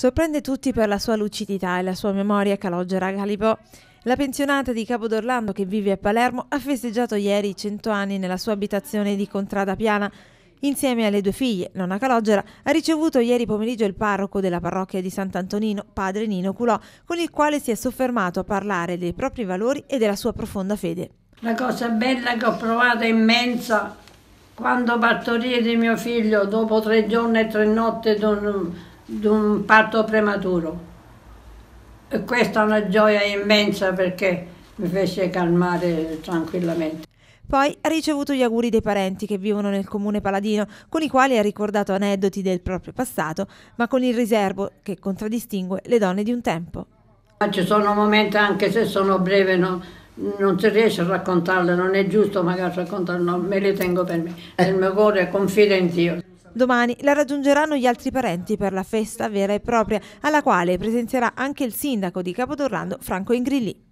Sorprende tutti per la sua lucidità e la sua memoria calogera Galipò. La pensionata di Capo d'Orlando che vive a Palermo ha festeggiato ieri i 100 anni nella sua abitazione di Contrada Piana. Insieme alle due figlie, nonna Calogera, ha ricevuto ieri pomeriggio il parroco della parrocchia di Sant'Antonino, padre Nino Culò, con il quale si è soffermato a parlare dei propri valori e della sua profonda fede. La cosa bella che ho provato immensa quando partorì di mio figlio, dopo tre giorni e tre notti di un parto prematuro. E questa è una gioia immensa perché mi fece calmare tranquillamente. Poi ha ricevuto gli auguri dei parenti che vivono nel comune paladino, con i quali ha ricordato aneddoti del proprio passato, ma con il riservo che contraddistingue le donne di un tempo. Ci sono momenti, anche se sono brevi, no? non si riesce a raccontarle, non è giusto magari raccontarle, no, me le tengo per me. Il mio cuore confido in Dio. Domani la raggiungeranno gli altri parenti per la festa vera e propria, alla quale presenzierà anche il sindaco di Capodorlando Franco Ingrilli.